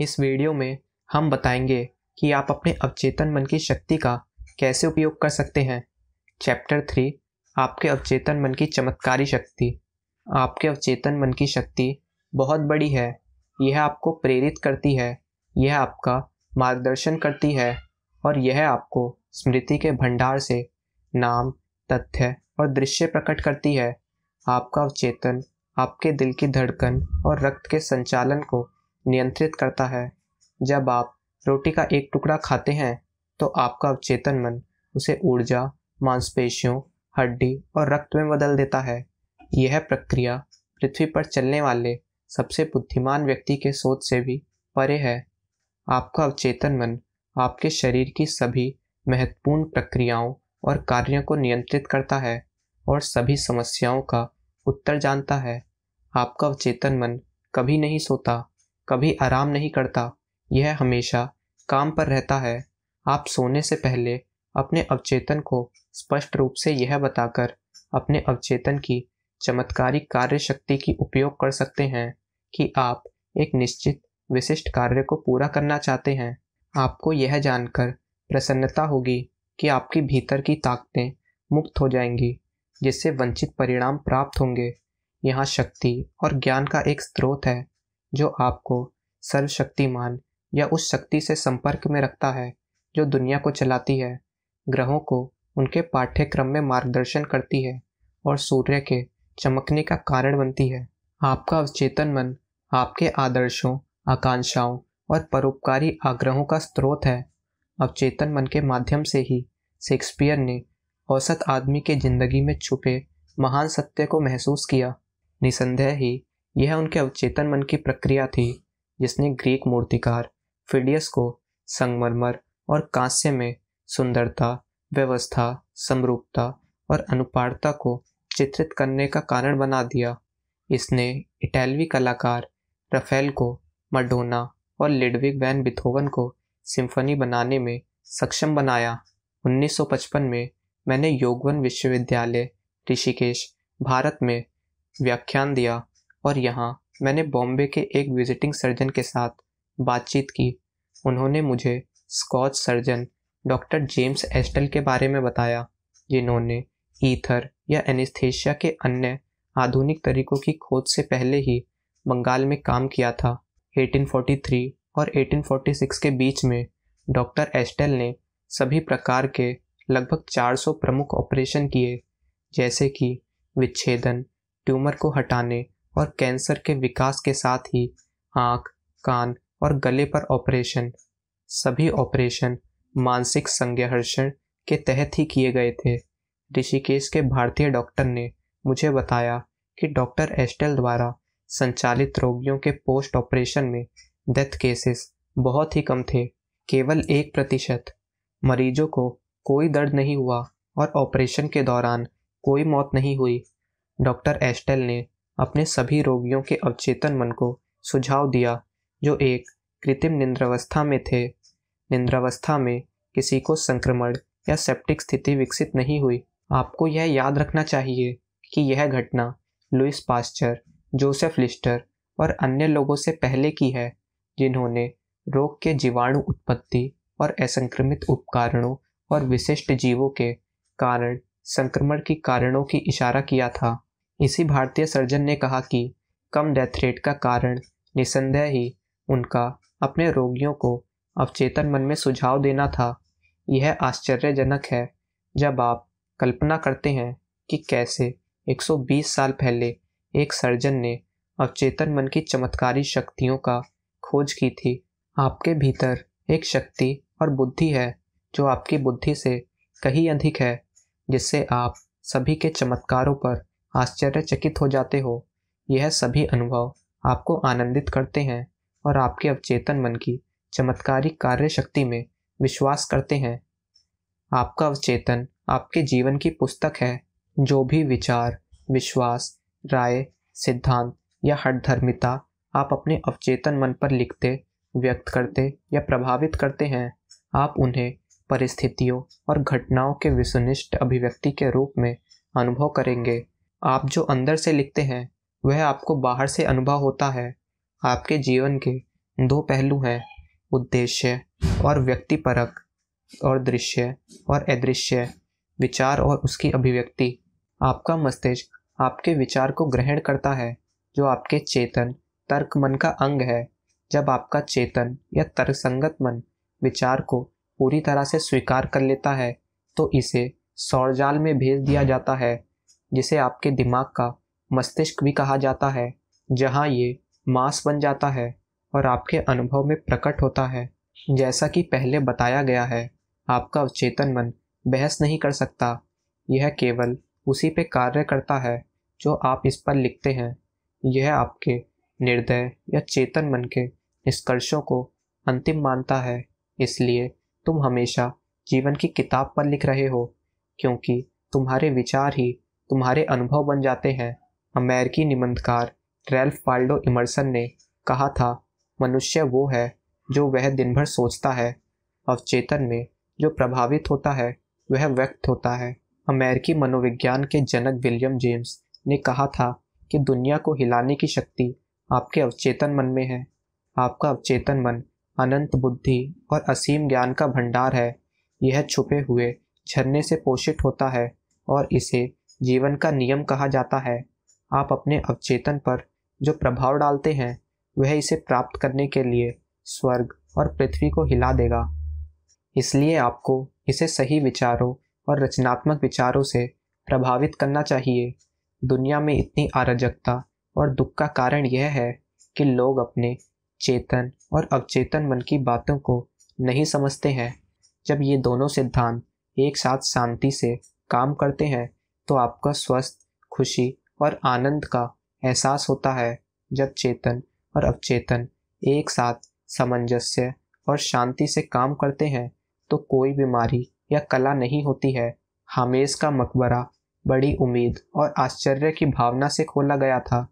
इस वीडियो में हम बताएंगे कि आप अपने अवचेतन मन की शक्ति का कैसे उपयोग कर सकते हैं चैप्टर थ्री आपके अवचेतन मन की चमत्कारी शक्ति आपके अवचेतन मन की शक्ति बहुत बड़ी है यह आपको प्रेरित करती है यह आपका मार्गदर्शन करती है और यह आपको स्मृति के भंडार से नाम तथ्य और दृश्य प्रकट करती है आपका अवचेतन आपके दिल की धड़कन और रक्त के संचालन को नियंत्रित करता है जब आप रोटी का एक टुकड़ा खाते हैं तो आपका अवचेतन मन उसे ऊर्जा मांसपेशियों हड्डी और रक्त में बदल देता है यह प्रक्रिया पृथ्वी पर चलने वाले सबसे बुद्धिमान व्यक्ति के सोच से भी परे है आपका अवचेतन मन आपके शरीर की सभी महत्वपूर्ण प्रक्रियाओं और कार्यों को नियंत्रित करता है और सभी समस्याओं का उत्तर जानता है आपका अवचेतन मन कभी नहीं सोता कभी आराम नहीं करता यह हमेशा काम पर रहता है आप सोने से पहले अपने अवचेतन को स्पष्ट रूप से यह बताकर अपने अवचेतन की चमत्कारी कार्य शक्ति की उपयोग कर सकते हैं कि आप एक निश्चित विशिष्ट कार्य को पूरा करना चाहते हैं आपको यह जानकर प्रसन्नता होगी कि आपकी भीतर की ताकतें मुक्त हो जाएंगी जिससे वंचित परिणाम प्राप्त होंगे यहाँ शक्ति और ज्ञान का एक स्रोत है जो आपको सर्वशक्तिमान या उस शक्ति से संपर्क में रखता है जो दुनिया को चलाती है ग्रहों को उनके पाठ्यक्रम में मार्गदर्शन करती है और सूर्य के चमकने का कारण बनती है आपका अवचेतन मन आपके आदर्शों आकांक्षाओं और परोपकारी आग्रहों का स्रोत है अवचेतन मन के माध्यम से ही शेक्सपियर ने औसत आदमी के जिंदगी में छुपे महान सत्य को महसूस किया निसंदेह ही यह उनके अवचेतन मन की प्रक्रिया थी जिसने ग्रीक मूर्तिकार फिडियस को संगमरमर और कांस्य में सुंदरता व्यवस्था समरूपता और अनुपाड़ता को चित्रित करने का कारण बना दिया इसने इटैलवी कलाकार रफेल को मडोना और लिडविक वैन बिथोवन को सिम्फनी बनाने में सक्षम बनाया 1955 में मैंने योगवन विश्वविद्यालय ऋषिकेश भारत में व्याख्यान दिया और यहाँ मैंने बॉम्बे के एक विजिटिंग सर्जन के साथ बातचीत की उन्होंने मुझे Scotch surgeon doctor James Esdaile के बारे में बताया जिन्होंने ईथर या एनिस्थेशिया के अन्य आधुनिक तरीकों की खोज से पहले ही बंगाल में काम किया था 1843 और 1846 के बीच में डॉक्टर एस्टेल ने सभी प्रकार के लगभग 400 प्रमुख ऑपरेशन किए जैसे कि विच्छेदन ट्यूमर को हटाने और कैंसर के विकास के साथ ही आँख कान और गले पर ऑपरेशन सभी ऑपरेशन मानसिक संज्ञाहर्षण के तहत ही किए गए थे ऋषिकेश के भारतीय डॉक्टर ने मुझे बताया कि डॉक्टर एस्टेल द्वारा संचालित रोगियों के पोस्ट ऑपरेशन में डेथ केसेस बहुत ही कम थे केवल एक प्रतिशत मरीजों को कोई दर्द नहीं हुआ और ऑपरेशन के दौरान कोई मौत नहीं हुई डॉक्टर एस्टेल ने अपने सभी रोगियों के अवचेतन मन को सुझाव दिया जो एक कृत्रिम निंद्रावस्था में थे निंद्रावस्था में किसी को संक्रमण या सेप्टिक स्थिति विकसित नहीं हुई आपको यह याद रखना चाहिए कि यह घटना लुइस पास्चर जोसेफ लिस्टर और अन्य लोगों से पहले की है जिन्होंने रोग के जीवाणु उत्पत्ति और असंक्रमित उपकारणों और विशिष्ट जीवों के कारण संक्रमण की कारणों की इशारा किया था इसी भारतीय सर्जन ने कहा कि कम डेथ रेट का कारण निसंदेह ही उनका अपने रोगियों को अवचेतन मन में सुझाव देना था यह आश्चर्यजनक है जब आप कल्पना करते हैं कि कैसे 120 साल पहले एक सर्जन ने अवचेतन मन की चमत्कारी शक्तियों का खोज की थी आपके भीतर एक शक्ति और बुद्धि है जो आपकी बुद्धि से कहीं अधिक है जिससे आप सभी के चमत्कारों पर आश्चर्यचकित हो जाते हो यह सभी अनुभव आपको आनंदित करते हैं और आपके अवचेतन मन की चमत्कारी कार्य शक्ति में विश्वास करते हैं आपका अवचेतन आपके जीवन की पुस्तक है जो भी विचार विश्वास राय सिद्धांत या हठधर्मिता आप अपने अवचेतन मन पर लिखते व्यक्त करते या प्रभावित करते हैं आप उन्हें परिस्थितियों और घटनाओं के विसुनिष्ट अभिव्यक्ति के रूप में अनुभव करेंगे आप जो अंदर से लिखते हैं वह आपको बाहर से अनुभव होता है आपके जीवन के दो पहलू हैं उद्देश्य और व्यक्तिपरक और दृश्य और अदृश्य विचार और उसकी अभिव्यक्ति आपका मस्तिष्क आपके विचार को ग्रहण करता है जो आपके चेतन तर्क मन का अंग है जब आपका चेतन या तर्कसंगत मन विचार को पूरी तरह से स्वीकार कर लेता है तो इसे सौरजाल में भेज दिया जाता है जिसे आपके दिमाग का मस्तिष्क भी कहा जाता है जहाँ ये मांस बन जाता है और आपके अनुभव में प्रकट होता है जैसा कि पहले बताया गया है आपका अवचेतन मन बहस नहीं कर सकता यह केवल उसी पे कार्य करता है जो आप इस पर लिखते हैं यह आपके निर्दय या चेतन मन के निष्कर्षों को अंतिम मानता है इसलिए तुम हमेशा जीवन की किताब पर लिख रहे हो क्योंकि तुम्हारे विचार ही तुम्हारे अनुभव बन जाते हैं अमेरिकी निबंधकार रेल्फ पाल्डो इमर्सन ने कहा था मनुष्य वो है जो वह दिन भर सोचता है अवचेतन में जो प्रभावित होता है वह व्यक्त होता है अमेरिकी मनोविज्ञान के जनक विलियम जेम्स ने कहा था कि दुनिया को हिलाने की शक्ति आपके अवचेतन मन में है आपका अवचेतन मन अनंत बुद्धि और असीम ज्ञान का भंडार है यह छुपे हुए झरने से पोषित होता है और इसे जीवन का नियम कहा जाता है आप अपने अवचेतन पर जो प्रभाव डालते हैं वह इसे प्राप्त करने के लिए स्वर्ग और पृथ्वी को हिला देगा इसलिए आपको इसे सही विचारों और रचनात्मक विचारों से प्रभावित करना चाहिए दुनिया में इतनी अराजकता और दुख का कारण यह है कि लोग अपने चेतन और अवचेतन मन की बातों को नहीं समझते हैं जब ये दोनों सिद्धांत एक साथ शांति से काम करते हैं तो आपका स्वस्थ खुशी और आनंद का एहसास होता है जब चेतन और अवचेतन एक साथ सामंजस्य और शांति से काम करते हैं तो कोई बीमारी या कला नहीं होती है हामेज का मकबरा बड़ी उम्मीद और आश्चर्य की भावना से खोला गया था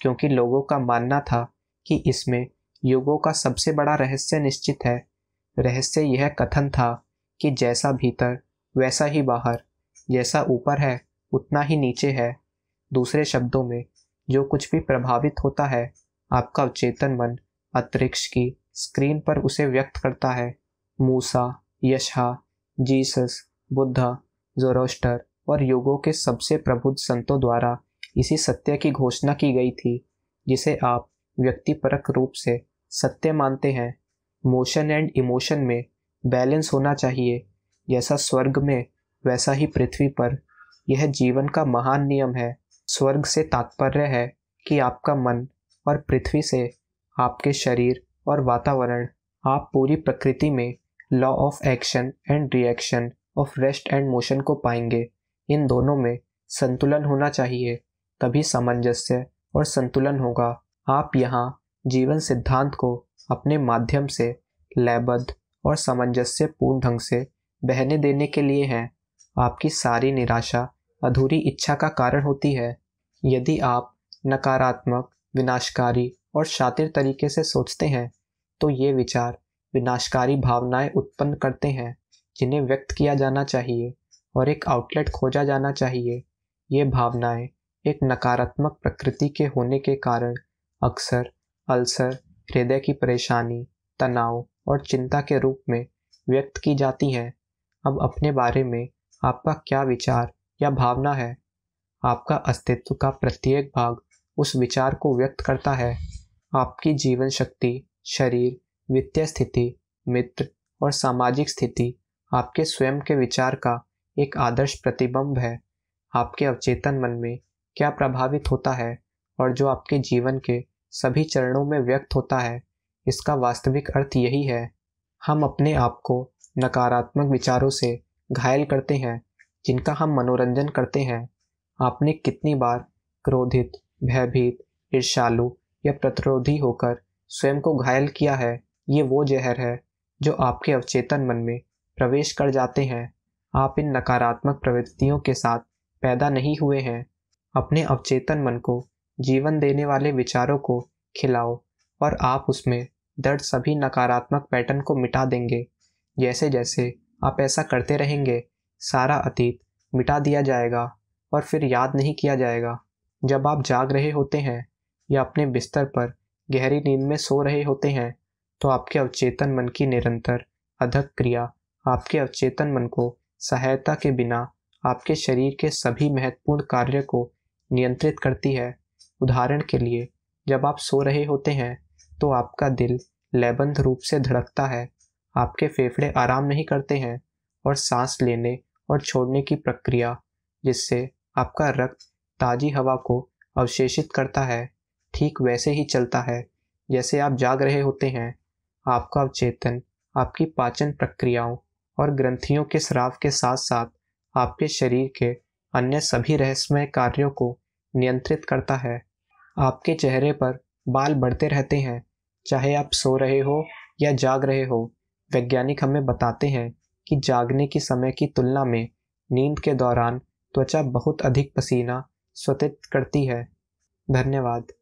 क्योंकि लोगों का मानना था कि इसमें युगों का सबसे बड़ा रहस्य निश्चित है रहस्य यह कथन था कि जैसा भीतर वैसा ही बाहर जैसा ऊपर है उतना ही नीचे है दूसरे शब्दों में जो कुछ भी प्रभावित होता है आपका अवचेतन मन अंतरिक्ष की स्क्रीन पर उसे व्यक्त करता है मूसा यशा जीसस बुद्धा जोरोस्टर और युगों के सबसे प्रबुद्ध संतों द्वारा इसी सत्य की घोषणा की गई थी जिसे आप व्यक्तिपरक रूप से सत्य मानते हैं मोशन एंड इमोशन में बैलेंस होना चाहिए जैसा स्वर्ग में वैसा ही पृथ्वी पर यह जीवन का महान नियम है स्वर्ग से तात्पर्य है कि आपका मन और पृथ्वी से आपके शरीर और वातावरण आप पूरी प्रकृति में law of action and reaction of rest and motion को पाएंगे इन दोनों में संतुलन होना चाहिए तभी सामंजस्य और संतुलन होगा आप यहाँ जीवन सिद्धांत को अपने माध्यम से लयबद्ध और सामंजस्यपूर्ण ढंग से बहने देने के लिए हैं आपकी सारी निराशा अधूरी इच्छा का कारण होती है यदि आप नकारात्मक विनाशकारी और शातिर तरीके से सोचते हैं तो ये विचार विनाशकारी भावनाएं उत्पन्न करते हैं जिन्हें व्यक्त किया जाना चाहिए और एक आउटलेट खोजा जाना चाहिए ये भावनाएं एक नकारात्मक प्रकृति के होने के कारण अक्सर अल्सर हृदय की परेशानी तनाव और चिंता के रूप में व्यक्त की जाती हैं अब अपने बारे में आपका क्या विचार या भावना है आपका अस्तित्व का प्रत्येक भाग उस विचार को व्यक्त करता है आपकी जीवन शक्ति शरीर वित्तीय स्थिति मित्र और सामाजिक स्थिति आपके स्वयं के विचार का एक आदर्श प्रतिबिंब है आपके अवचेतन मन में क्या प्रभावित होता है और जो आपके जीवन के सभी चरणों में व्यक्त होता है इसका वास्तविक अर्थ यही है हम अपने आप को नकारात्मक विचारों से घायल करते हैं जिनका हम मनोरंजन करते हैं आपने कितनी बार क्रोधित भयभीत ईर्षालु या प्रतिरोधी होकर स्वयं को घायल किया है ये वो जहर है जो आपके अवचेतन मन में प्रवेश कर जाते हैं आप इन नकारात्मक प्रवृत्तियों के साथ पैदा नहीं हुए हैं अपने अवचेतन मन को जीवन देने वाले विचारों को खिलाओ और आप उसमें दर्द सभी नकारात्मक पैटर्न को मिटा देंगे जैसे जैसे आप ऐसा करते रहेंगे सारा अतीत मिटा दिया जाएगा और फिर याद नहीं किया जाएगा जब आप जाग रहे होते हैं या अपने बिस्तर पर गहरी नींद में सो रहे होते हैं तो आपके अवचेतन मन की निरंतर अधक क्रिया आपके अवचेतन मन को सहायता के बिना आपके शरीर के सभी महत्वपूर्ण कार्य को नियंत्रित करती है उदाहरण के लिए जब आप सो रहे होते हैं तो आपका दिल लयबंध रूप से धड़कता है आपके फेफड़े आराम नहीं करते हैं और सांस लेने और छोड़ने की प्रक्रिया जिससे आपका रक्त ताज़ी हवा को अवशेषित करता है ठीक वैसे ही चलता है जैसे आप जाग रहे होते हैं आपका अवचेतन आपकी पाचन प्रक्रियाओं और ग्रंथियों के श्राव के साथ साथ आपके शरीर के अन्य सभी रहस्यमय कार्यों को नियंत्रित करता है आपके चेहरे पर बाल बढ़ते रहते हैं चाहे आप सो रहे हो या जाग रहे हो वैज्ञानिक हमें बताते हैं कि जागने के समय की तुलना में नींद के दौरान त्वचा बहुत अधिक पसीना स्वतित करती है धन्यवाद